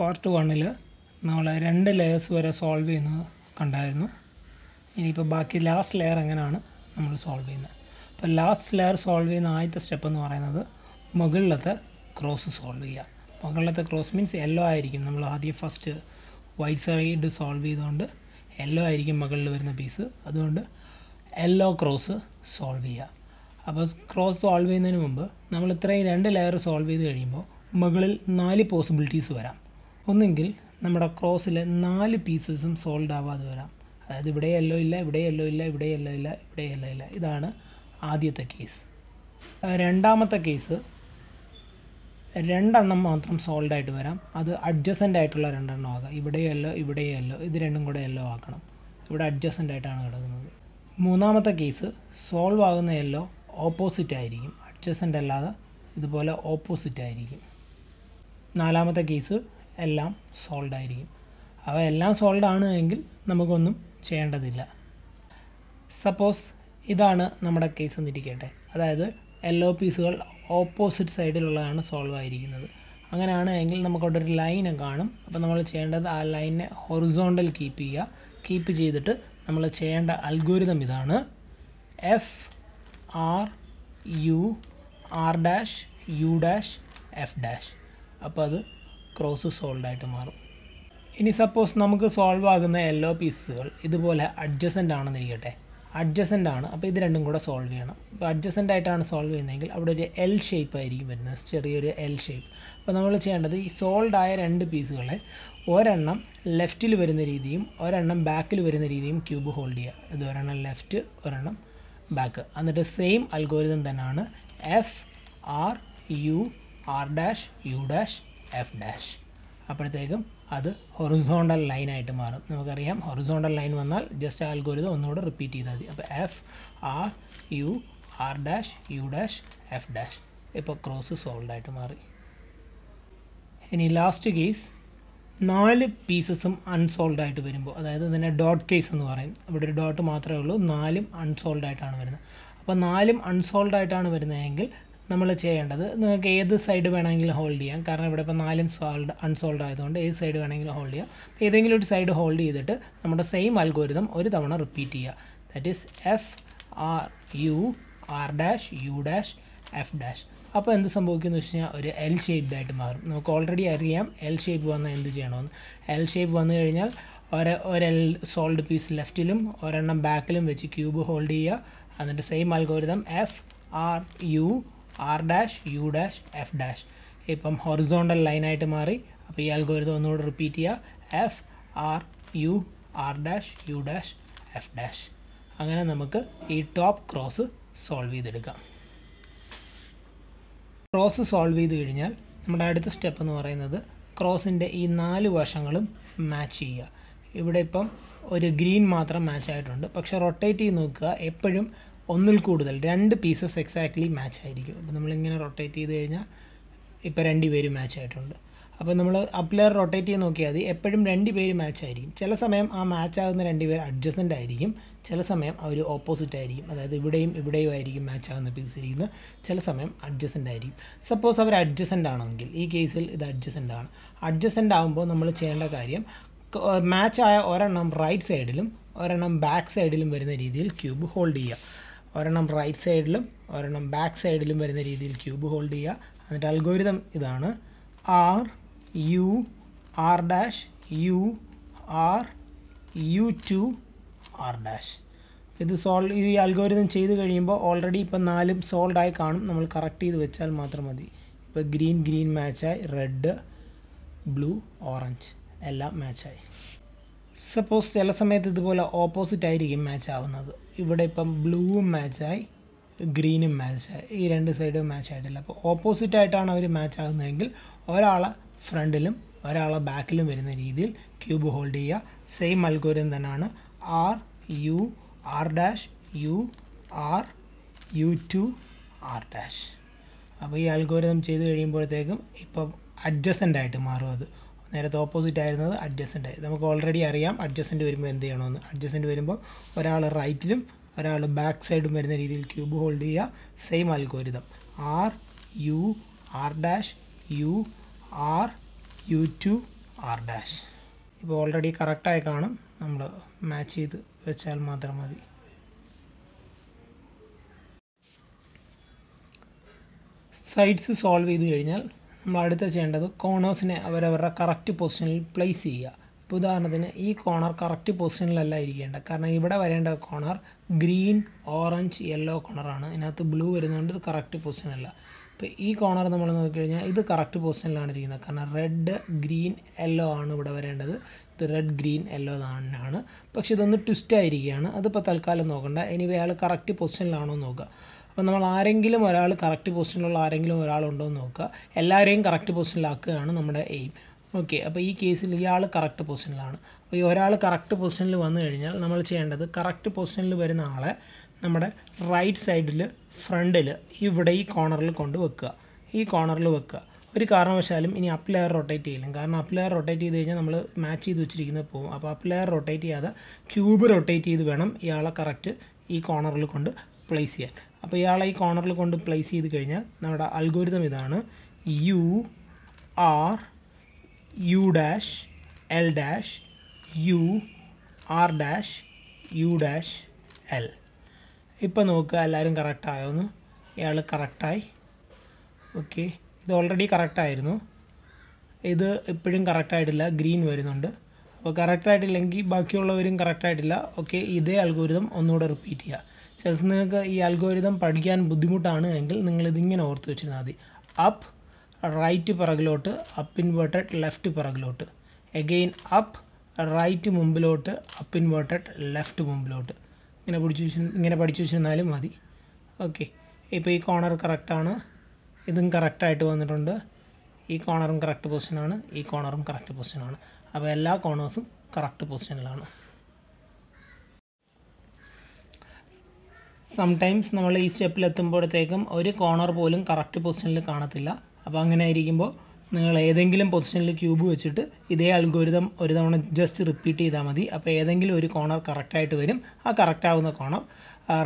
Part വണ്ണിൽ നമ്മൾ രണ്ട് ലെയേഴ്സ് വരെ സോൾവ് ചെയ്യുന്നത് കണ്ടായിരുന്നു ഇനിയിപ്പോൾ ബാക്കി ലാസ്റ്റ് ലെയർ എങ്ങനെയാണ് നമ്മൾ സോൾവ് ചെയ്യുന്നത് അപ്പോൾ ലാസ്റ്റ് ലെയർ സോൾവ് ചെയ്യുന്ന ആദ്യത്തെ സ്റ്റെപ്പ് എന്ന് പറയുന്നത് മുകളിലത്തെ ക്രോസ് സോൾവ് ചെയ്യുക മുകളിലത്തെ ക്രോസ് മീൻസ് യെല്ലോ ആയിരിക്കും നമ്മൾ ആദ്യം ഫസ്റ്റ് വൈറ്റ് സൈഡ് സോൾവ് ചെയ്തുകൊണ്ട് യെല്ലോ ആയിരിക്കും മുകളിൽ വരുന്ന പീസ് അതുകൊണ്ട് യെല്ലോ ക്രോസ് സോൾവ് ചെയ്യുക അപ്പോൾ ക്രോസ് സോൾവ് ചെയ്യുന്നതിന് മുമ്പ് നമ്മൾ ഇത്രയും രണ്ട് ലെയർ സോൾവ് ചെയ്ത് കഴിയുമ്പോൾ മുകളിൽ നാല് പോസിബിലിറ്റീസ് വരാം ഒന്നുകിൽ നമ്മുടെ ക്രോസിലെ നാല് പീസസും സോൾഡ് ആവാതെ വരാം അതായത് ഇവിടെ യെല്ലോ ഇല്ല ഇവിടെ യെല്ലോ ഇല്ല ഇവിടെ യെല്ലോ ഇല്ല ഇവിടെ യെല്ലോ ഇല്ല ഇതാണ് ആദ്യത്തെ കേസ് രണ്ടാമത്തെ കേസ് രണ്ടെണ്ണം മാത്രം സോൾഡ് ആയിട്ട് വരാം അത് അഡ്ജസ്റ്റൻ്റ് ആയിട്ടുള്ള രണ്ടെണ്ണം ആകാം ഇവിടെ യെല്ലോ ഇവിടെ യെല്ലോ ഇത് രണ്ടും കൂടെ യെല്ലോ ആക്കണം ഇവിടെ അഡ്ജസ്റ്റൻ്റ് ആയിട്ടാണ് കിടക്കുന്നത് മൂന്നാമത്തെ കേസ് സോൾവ് ആകുന്ന യെല്ലോ ഓപ്പോസിറ്റ് ആയിരിക്കും അഡ്ജസ്റ്റൻ്റ് അല്ലാതെ ഇതുപോലെ ഓപ്പോസിറ്റ് ആയിരിക്കും നാലാമത്തെ കേസ് എല്ലാം സോൾഡ് ആയിരിക്കും അവ എല്ലാം സോൾഡ് ആണ് എങ്കിൽ നമുക്കൊന്നും ചെയ്യേണ്ടതില്ല സപ്പോസ് ഇതാണ് നമ്മുടെ കേസ് എന്നിരിക്കട്ടെ അതായത് എല്ലോ പീസുകൾ ഓപ്പോസിറ്റ് സൈഡിലുള്ളതാണ് സോൾവ് ആയിരിക്കുന്നത് അങ്ങനെയാണ് എങ്കിൽ നമുക്കവിടെ ഒരു ലൈൻ കാണും അപ്പോൾ നമ്മൾ ചെയ്യേണ്ടത് ആ ലൈനിനെ ഹൊറിസോണ്ടൽ കീപ്പ് ചെയ്യുക കീപ്പ് ചെയ്തിട്ട് നമ്മൾ ചെയ്യേണ്ട അൽഗോരിതം ഇതാണ് F R U R dash U dash F dash അപ്പോൾ അത് ക്രോസ് സോൾഡ് ആയിട്ട് മാറും ഇനി സപ്പോസ് നമുക്ക് സോൾവ് ആകുന്ന എല്ലോ പീസുകൾ ഇതുപോലെ അഡ്ജസൻ്റ് ആണെന്നിരിക്കട്ടെ അഡ്ജസൻ്റ് ആണ് അപ്പോൾ ഇത് രണ്ടും കൂടെ സോൾവ് ചെയ്യണം അപ്പോൾ അഡ്ജസൻ്റ് ആയിട്ടാണ് സോൾവ് ചെയ്യുന്നതെങ്കിൽ അവിടെ ഒരു എൽ ഷേപ്പ് ആയിരിക്കും വരുന്നത് ചെറിയൊരു എൽ ഷേപ്പ് അപ്പോൾ നമ്മൾ ചെയ്യേണ്ടത് ഈ സോൾഡ് ആയ രണ്ട് പീസുകളെ ഒരെണ്ണം ലെഫ്റ്റിൽ വരുന്ന രീതിയും ഒരെണ്ണം ബാക്കിൽ വരുന്ന രീതിയും ക്യൂബ് ഹോൾഡ് ചെയ്യുക ഇത് ഒരെണ്ണം ലെഫ്റ്റ് ഒരെണ്ണം ബാക്ക് എന്നിട്ട് സെയിം അൽഗോരിതം തന്നെയാണ് F R U R dash U dash F dash അപ്പോഴത്തേക്കും അത് ഹൊറിസോണ്ടൽ ലൈനായിട്ട് മാറും നമുക്കറിയാം ഹൊറിസോണ്ടൽ ലൈൻ വന്നാൽ ജസ്റ്റ് ആൽഗോരിതം ഒന്നുകൂടെ റിപ്പീറ്റ് ചെയ്താൽ മതി അപ്പോൾ F R U R dash U dash F dash ഇപ്പോൾ ക്രോസ് സോൾഡായിട്ട് മാറി ഇനി ലാസ്റ്റ് കേസ് നാല് പീസസും അൺസോൾഡ് ആയിട്ട് വരുമ്പോൾ അതായത് ഇതിനെ ഡോട്ട് കേസ് എന്ന് പറയും ഇവിടെ ഒരു ഡോട്ട് മാത്രമേ ഉള്ളൂ നാലും അൺസോൾഡ് ആയിട്ടാണ് വരുന്നത് അപ്പോൾ നാലും അൺസോൾഡ് ആയിട്ടാണ് വരുന്നതെങ്കിൽ നമ്മൾ ചെയ്യേണ്ടത് നിങ്ങൾക്ക് ഏത് സൈഡ് വേണമെങ്കിലും ഹോൾഡ് ചെയ്യാം കാരണം ഇവിടെ ഇപ്പോൾ നാലും സോൾഡ് അൺസോൾഡ് ആയതുകൊണ്ട് ഏത് സൈഡ് വേണമെങ്കിലും ഹോൾഡ് ചെയ്യാം ഏതെങ്കിലും ഒരു സൈഡ് ഹോൾഡ് ചെയ്തിട്ട് നമ്മുടെ സെയിം അൽഗോരിതം ഒരു തവണ റിപ്പീറ്റ് ചെയ്യുക that is F R U R dash U dash F dash അപ്പോൾ എന്ത് സംഭവിക്കുന്നു വെച്ച് കഴിഞ്ഞാൽ ഒരു എൽ ഷേപ്ഡായിട്ട് മാറും നമുക്ക് ഓൾറെഡി അറിയാം എൽ ഷേപ്പ് വന്നാൽ എന്ത് ചെയ്യണമെന്ന് എൽ ഷേപ്പ് വന്നു കഴിഞ്ഞാൽ ഒരു ഒരെൽ സോൾഡ് പീസ് ലെഫ്റ്റിലും ഒരെണ്ണം ബാക്കിലും വെച്ച് ക്യൂബ് ഹോൾഡ് ചെയ്യുക എന്നിട്ട് same algorithm F R U R dash U dash F dash ഇപ്പം ഹൊറിസോണ്ടൽ ലൈനായിട്ട് മാറി അപ്പോൾ ഈ അൽഗോരിതം ഒന്നുകൂടെ റിപ്പീറ്റ് ചെയ്യുക F R U R dash U dash F dash അങ്ങനെ നമുക്ക് ഈ ടോപ്പ് ക്രോസ് സോൾവ് ചെയ്തെടുക്കാം ക്രോസ് സോൾവ് ചെയ്ത് കഴിഞ്ഞാൽ നമ്മുടെ അടുത്ത സ്റ്റെപ്പ് എന്ന് പറയുന്നത് ക്രോസിൻ്റെ ഈ നാല് വശങ്ങളും മാച്ച് ചെയ്യുക ഇവിടെ ഇപ്പം ഒരു ഗ്രീൻ മാത്രം മാച്ച് ആയിട്ടുണ്ട് പക്ഷേ റൊട്ടേറ്റ് ചെയ്ത് നോക്കുക എപ്പോഴും ഒന്നിൽ കൂടുതൽ രണ്ട് പീസസ് എക്സാക്ട്ലി മാച്ച് ആയിരിക്കും അപ്പോൾ നമ്മളിങ്ങനെ റൊട്ടേറ്റ് ചെയ്ത് കഴിഞ്ഞാൽ ഇപ്പോൾ രണ്ട് പേര് മാച്ച് ആയിട്ടുണ്ട് അപ്പോൾ നമ്മൾ അപ്ലെയർ റൊട്ടേറ്റ് ചെയ്ത് നോക്കിയാൽ മതി എപ്പോഴും രണ്ട് പേര് മാച്ച് ആയിരിക്കും ചില സമയം ആ മാച്ച് ആകുന്ന രണ്ട് പേർ അഡ്ജസ്റ്റൻ്റ് ആയിരിക്കും ചില സമയം അവർ ഓപ്പോസിറ്റ് ആയിരിക്കും അതായത് ഇവിടെയും ഇവിടെയും ആയിരിക്കും മാച്ച് ആകുന്ന പീസ് ഇരിക്കുന്നത് ചില സമയം അഡ്ജസ്റ്റൻ്റ് ആയിരിക്കും സപ്പോസ് അവർ അഡ്ജസ്റ്റൻ്റ് ആണെങ്കിൽ ഈ കേസിൽ ഇത് അഡ്ജസ്റ്റൻ്റ് ആണ് അഡ്ജസ്റ്റൻ്റ് ആകുമ്പോൾ നമ്മൾ ചെയ്യേണ്ട കാര്യം മാച്ച് ആയ ഒരെണ്ണം റൈറ്റ് സൈഡിലും ഒരെണ്ണം ബാക്ക് സൈഡിലും വരുന്ന രീതിയിൽ ക്യൂബ് ഹോൾഡ് ചെയ്യുക ഒരെണ്ണം റൈറ്റ് സൈഡിലും ഒരെണ്ണം ബാക്ക് സൈഡിലും വരുന്ന രീതിയിൽ ക്യൂബ് ഹോൾഡ് ചെയ്യുക എന്നിട്ട് അൽഗോരിതം ഇതാണ് R U R dash U R U two R dash ഇത് സോൾവ് ഈ അൽഗോരിതം ചെയ്ത് കഴിയുമ്പോൾ ഓൾറെഡി ഇപ്പം നാലും സോൾവ് ആയി കാണും നമ്മൾ കറക്റ്റ് ചെയ്ത് വെച്ചാൽ മാത്രം മതി ഇപ്പോൾ ഗ്രീൻ ഗ്രീൻ മാച്ചായി റെഡ് ബ്ലൂ ഓറഞ്ച് എല്ലാം മാച്ചായി സപ്പോസ് ചില സമയത്ത് ഇതുപോലെ ഓപ്പോസിറ്റ് ആയിരിക്കും മാച്ച് ആവുന്നത് ഇവിടെ ഇപ്പം ബ്ലൂവും മാച്ചായി ഗ്രീനും മാച്ചായി ഈ രണ്ട് സൈഡും മാച്ച് ആയിട്ടില്ല അപ്പോൾ ഓപ്പോസിറ്റ് ആയിട്ടാണ് അവർ മാച്ച് ആകുന്നതെങ്കിൽ ഒരാളെ ഫ്രണ്ടിലും ഒരാളെ ബാക്കിലും വരുന്ന രീതിയിൽ ക്യൂബ് ഹോൾഡ് ചെയ്യുക സെയിം അൽഗോരം തന്നെയാണ് R U R dash U R U two R dash അപ്പോൾ ഈ അൽഗോരിതം ചെയ്ത് കഴിയുമ്പോഴത്തേക്കും ഇപ്പം അഡ്ജസ്റ്റൻ്റ് ആയിട്ട് മാറും അത് നേരത്തെ ഓപ്പോസിറ്റ് ആയിരുന്നത് അഡ്ജസ്റ്റൻ്റ് ആയി നമുക്ക് ഓൾറെഡി അറിയാം അഡ്ജസ്റ്റൻ്റ് വരുമ്പോൾ എന്ത് ചെയ്യണമെന്ന് അഡ്ജസ്റ്റൻ്റ് വരുമ്പോൾ ഒരാൾ റൈറ്റിലും ഒരാൾ ബാക്ക് സൈഡും വരുന്ന രീതിയിൽ ക്യൂബ് ഹോൾഡ് ചെയ്യുക same algorithm R U R dash U R U two R dash ഇപ്പോൾ ഓൾറെഡി കറക്റ്റായി കാണും നമ്മൾ മാച്ച് ചെയ്ത് വെച്ചാൽ മാത്രം മതി സൈഡ്സ് സോൾവ് ചെയ്ത് കഴിഞ്ഞാൽ നമ്മൾ അടുത്ത ചെയ്യേണ്ടത് കോണേഴ്സിനെ അവരവരുടെ കറക്റ്റ് പൊസിഷനിൽ പ്ലേസ് ചെയ്യുക ഇപ്പോൾ ഉദാഹരണത്തിന് ഈ കോണർ കറക്റ്റ് പൊസിഷനിലല്ല ഇരിക്കേണ്ട കാരണം ഇവിടെ വരേണ്ട കോണർ ഗ്രീൻ ഓറഞ്ച് യെല്ലോ കോണറാണ് ഇതിനകത്ത് ബ്ലൂ വരുന്നതുകൊണ്ട് ഇത് കറക്റ്റ് പൊസിഷനല്ല ഇപ്പോൾ ഈ കോണർ നമ്മൾ നോക്കിക്കഴിഞ്ഞാൽ ഇത് കറക്റ്റ് പൊസിഷനിലാണ് ഇരിക്കുന്നത് കാരണം റെഡ് ഗ്രീൻ യെല്ലോ ആണ് ഇവിടെ വരേണ്ടത് ഇത് റെഡ് ഗ്രീൻ യെല്ലോ ആണ് പക്ഷേ ഇതൊന്ന് ട്വിസ്റ്റ് ആയിരിക്കുകയാണ് അതിപ്പോൾ തൽക്കാലം നോക്കണ്ട ഇനി അയാൾ കറക്റ്റ് പൊസിഷനിലാണോ നോക്കുക അപ്പോൾ നമ്മൾ ആരെങ്കിലും ഒരാൾ കറക്റ്റ് പൊസിഷനിലുള്ള ആരെങ്കിലും ഒരാളുണ്ടോ എന്ന് നോക്കുക എല്ലാവരെയും കറക്റ്റ് പൊസിഷനിലാക്കുകയാണ് നമ്മുടെ എയിം ഓക്കെ അപ്പോൾ ഈ കേസിൽ ഇയാൾ കറക്റ്റ് പൊസിഷനിലാണ് അപ്പോൾ ഈ ഒരാൾ കറക്റ്റ് പൊസിഷനിൽ വന്നു കഴിഞ്ഞാൽ നമ്മൾ ചെയ്യേണ്ടത് കറക്റ്റ് പൊസിഷനിൽ വരുന്ന ആളെ നമ്മുടെ റൈറ്റ് സൈഡിൽ ഫ്രണ്ടിൽ ഇവിടെ ഈ കോർണറിൽ കൊണ്ട് വെക്കുക ഈ കോർണറിൽ വെക്കുക ഒരു കാരണവശാലും ഇനി അപ്പ് ലെയർ റൊട്ടേറ്റ് ചെയ്യില്ല കാരണം അപ്പ് ലെയർ റൊട്ടേറ്റ് ചെയ്ത് കഴിഞ്ഞാൽ നമ്മൾ മാച്ച് ചെയ്ത് വെച്ചിരിക്കുന്നത് പോകും അപ്പോൾ അപ്പ് ലെയർ റൊട്ടേറ്റ് ചെയ്യാതെ ക്യൂബ് റൊട്ടേറ്റ് ചെയ്ത് വേണം ഇയാളെ കറക്റ്റ് ഈ കോർണറിൽ കൊണ്ട് പ്ലേസ് ചെയ്യാൻ അപ്പോൾ ഇയാളെ ഈ കോർണറിൽ കൊണ്ട് പ്ലേസ് ചെയ്ത് കഴിഞ്ഞാൽ നമ്മുടെ അൽഗോരിതം ഇതാണ് U R U dash L dash U R dash U dash L ഇപ്പോൾ നോക്കുക എല്ലാവരും കറക്റ്റായോന്ന് ഇയാൾ കറക്റ്റായി ഓക്കെ ഇത് ഓൾറെഡി കറക്റ്റായിരുന്നു ഇത് ഇപ്പോഴും കറക്റ്റായിട്ടില്ല ഗ്രീൻ വരുന്നുണ്ട് അപ്പോൾ കറക്റ്റായിട്ടില്ലെങ്കിൽ ബാക്കിയുള്ളവരും കറക്റ്റായിട്ടില്ല ഓക്കെ ഇതേ അൽഗോരിതം ഒന്നുകൂടെ റിപ്പീറ്റ് ചെയ്യുക ചിലപ്പോൾ നിങ്ങൾക്ക് ഈ അൽഗോരിതം പഠിക്കാൻ ബുദ്ധിമുട്ടാണ് എങ്കിൽ നിങ്ങളിതിങ്ങനെ ഓർത്ത് വെച്ചിരുന്നാൽ മതി അപ്പ് റൈറ്റ് പിറകിലോട്ട് അപ്പ് ഇൻവേർട്ടഡ് ലെഫ്റ്റ് പിറകിലോട്ട് എഗെയിൻ അപ്പ് റൈറ്റ് മുമ്പിലോട്ട് അപ്പ് ഇൻവേർട്ടഡ് ലെഫ്റ്റ് മുമ്പിലോട്ട് ഇങ്ങനെ പിടിച്ചു ഇങ്ങനെ പഠിച്ചു വെച്ചിരുന്നാലും മതി ഓക്കെ ഇപ്പോൾ ഈ കോണർ കറക്റ്റാണ് ഇതും കറക്റ്റായിട്ട് വന്നിട്ടുണ്ട് ഈ കോണറും കറക്റ്റ് പൊസിഷനാണ് ഈ കോണറും കറക്റ്റ് പൊസിഷനാണ് അപ്പോൾ എല്ലാ കോണേഴ്സും കറക്റ്റ് പൊസിഷനിലാണ് സംടൈംസ് നമ്മൾ ഈ സ്റ്റെപ്പിൽ എത്തുമ്പോഴത്തേക്കും ഒരു കോർണർ പോലും കറക്റ്റ് പൊസിഷനിൽ കാണത്തില്ല അപ്പോൾ അങ്ങനെ ആയിരിക്കുമ്പോൾ നിങ്ങൾ ഏതെങ്കിലും പൊസിഷനിൽ ക്യൂബ് വെച്ചിട്ട് ഇതേ അൽഗോരിതം ഒരു തവണ ജസ്റ്റ് റിപ്പീറ്റ് ചെയ്താൽ മതി അപ്പോൾ ഏതെങ്കിലും ഒരു കോർണർ കറക്റ്റായിട്ട് വരും ആ കറക്റ്റാവുന്ന കോർണർ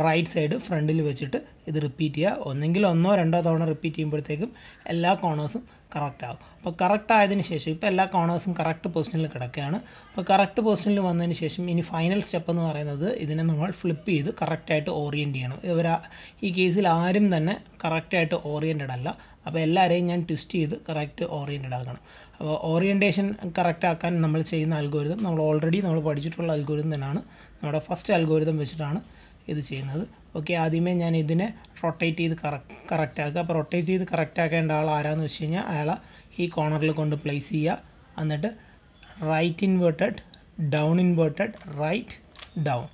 റൈറ്റ് സൈഡ് ഫ്രണ്ടിൽ വെച്ചിട്ട് ഇത് റിപ്പീറ്റ് ചെയ്യുക ഒന്നെങ്കിൽ ഒന്നോ രണ്ടോ തവണ റിപ്പീറ്റ് ചെയ്യുമ്പോഴത്തേക്കും എല്ലാ കോണേഴ്സും കറക്റ്റ് ആവും അപ്പോൾ കറക്റ്റ് ആയതിന് ശേഷം ഇപ്പോൾ എല്ലാ കോണേഴ്സും കറക്റ്റ് പൊസിഷനിൽ കിടക്കുകയാണ് അപ്പോൾ കറക്റ്റ് പൊസിഷനിൽ വന്നതിന് ശേഷം ഇനി ഫൈനൽ സ്റ്റെപ്പ് എന്ന് പറയുന്നത് ഇതിനെ നമ്മൾ ഫ്ലിപ്പ് ചെയ്ത് കറക്റ്റായിട്ട് ഓറിയൻറ്റ് ചെയ്യണം ഇവർ ഈ കേസിൽ ആരും തന്നെ കറക്റ്റായിട്ട് ഓറിയൻറ്റഡ് അല്ല അപ്പോൾ എല്ലാവരെയും ഞാൻ ട്വിസ്റ്റ് ചെയ്ത് കറക്റ്റ് ഓറിയൻറ്റഡ് ആക്കണം അപ്പോൾ ഓറിയൻറ്റേഷൻ കറക്റ്റ് ആക്കാൻ നമ്മൾ ചെയ്യുന്ന അൽഗോരിതം നമ്മൾ ഓൾറെഡി നമ്മൾ പഠിച്ചിട്ടുള്ള അൽഗോരിതം തന്നെയാണ് നമ്മുടെ ഫസ്റ്റ് അൽഗോരിതം വെച്ചിട്ടാണ് ഇത് ചെയ്യുന്നത് ഓക്കെ ആദ്യമേ ഞാൻ ഇതിനെ റൊട്ടേറ്റ് ചെയ്ത് കറക്റ്റ് കറക്റ്റ് ആക്കുക അപ്പോൾ റൊട്ടേറ്റ് ചെയ്ത് കറക്റ്റ് ആക്കേണ്ട ആൾ ആരാന്ന് വെച്ച് കഴിഞ്ഞാൽ അയാളെ ഈ കോർണറിൽ കൊണ്ട് പ്ലേസ് ചെയ്യുക എന്നിട്ട് right inverted down inverted right down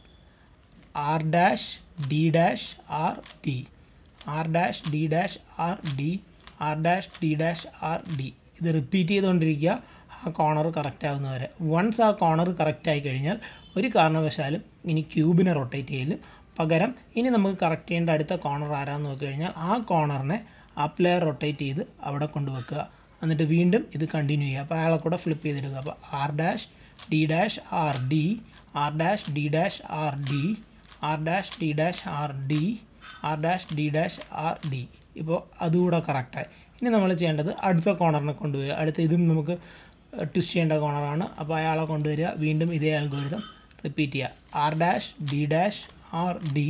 R dash D dash R D R dash D dash R D R dash D dash R D ഇത് റിപ്പീറ്റ് ചെയ്തുകൊണ്ടിരിക്കുക ആ കോർണർ കറക്റ്റ് ആകുന്നവരെ വൺസ് ആ കോർണർ കറക്റ്റ് ആയി കഴിഞ്ഞാൽ ഒരു കാരണവശാലും ഇനി ക്യൂബിനെ റൊട്ടേറ്റ് ചെയ്യലും പകരം ഇനി നമുക്ക് കറക്റ്റ് ചെയ്യേണ്ട അടുത്ത കോർണർ ആരാന്ന് നോക്കി കഴിഞ്ഞാൽ ആ കോർണറിനെ അപ്പ് ലെയർ റൊട്ടേറ്റ് ചെയ്ത് അവിടെ കൊണ്ടുവെക്കുക എന്നിട്ട് വീണ്ടും ഇത് കണ്ടിന്യൂ ചെയ്യുക അപ്പോൾ അയാളെ കൂടെ ഫ്ലിപ്പ് ചെയ്തിടുക അപ്പോൾ R dash D dash R D R dash D dash R D R dash D dash R D R dash D dash R D ഇപ്പോൾ അതുകൂടെ കറക്റ്റായി ഇനി നമ്മൾ ചെയ്യേണ്ടത് അടുത്ത കോർണറിനെ കൊണ്ടുവരിക അടുത്ത ഇതും നമുക്ക് ട്വിസ്റ്റ് ചെയ്യേണ്ട കോർണറാണ് അപ്പോൾ അയാളെ കൊണ്ടുവരിക വീണ്ടും ഇതേ അൽഗോരിതം റിപ്പീറ്റ് ചെയ്യുക R dash D dash R D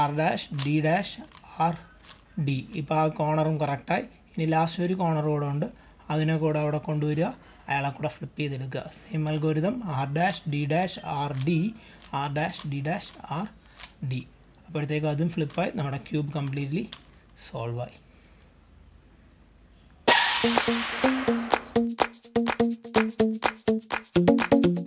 R dash D dash R D ഇപ്പോൾ ആ കോണറും കറക്റ്റായി ഇനി ലാസ്റ്റ് ഒരു കോണർ കൂടെ ഉണ്ട് അതിനെ കൂടെ അവിടെ കൊണ്ടുവരിക അയാളെ കൂടെ ഫ്ലിപ്പ് ചെയ്തെടുക്കുക same algorithm R dash D dash R D R dash D dash R D അപ്പോഴത്തേക്കും അതും ഫ്ലിപ്പായി നമ്മുടെ ക്യൂബ് കംപ്ലീറ്റ്ലി സോൾവായി Thank you.